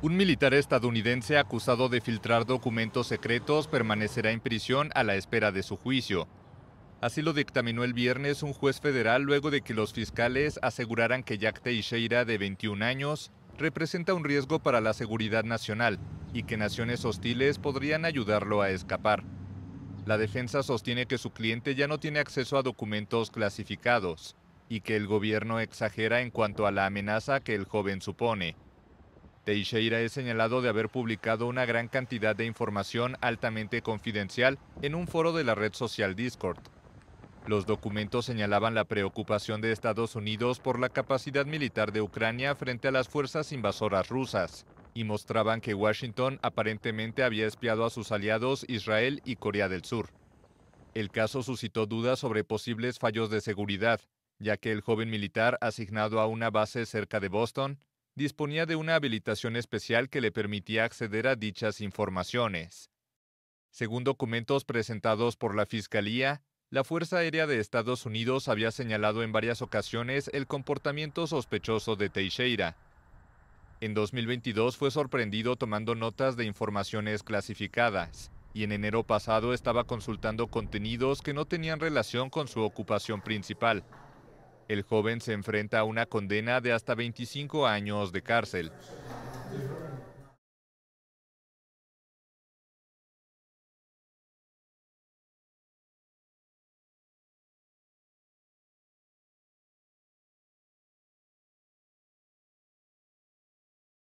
Un militar estadounidense acusado de filtrar documentos secretos permanecerá en prisión a la espera de su juicio. Así lo dictaminó el viernes un juez federal luego de que los fiscales aseguraran que Jack Teixeira, de 21 años, representa un riesgo para la seguridad nacional y que naciones hostiles podrían ayudarlo a escapar. La defensa sostiene que su cliente ya no tiene acceso a documentos clasificados y que el gobierno exagera en cuanto a la amenaza que el joven supone. Teixeira es señalado de haber publicado una gran cantidad de información altamente confidencial en un foro de la red social Discord. Los documentos señalaban la preocupación de Estados Unidos por la capacidad militar de Ucrania frente a las fuerzas invasoras rusas y mostraban que Washington aparentemente había espiado a sus aliados Israel y Corea del Sur. El caso suscitó dudas sobre posibles fallos de seguridad, ya que el joven militar asignado a una base cerca de Boston disponía de una habilitación especial que le permitía acceder a dichas informaciones. Según documentos presentados por la Fiscalía, la Fuerza Aérea de Estados Unidos había señalado en varias ocasiones el comportamiento sospechoso de Teixeira. En 2022 fue sorprendido tomando notas de informaciones clasificadas y en enero pasado estaba consultando contenidos que no tenían relación con su ocupación principal. El joven se enfrenta a una condena de hasta 25 años de cárcel.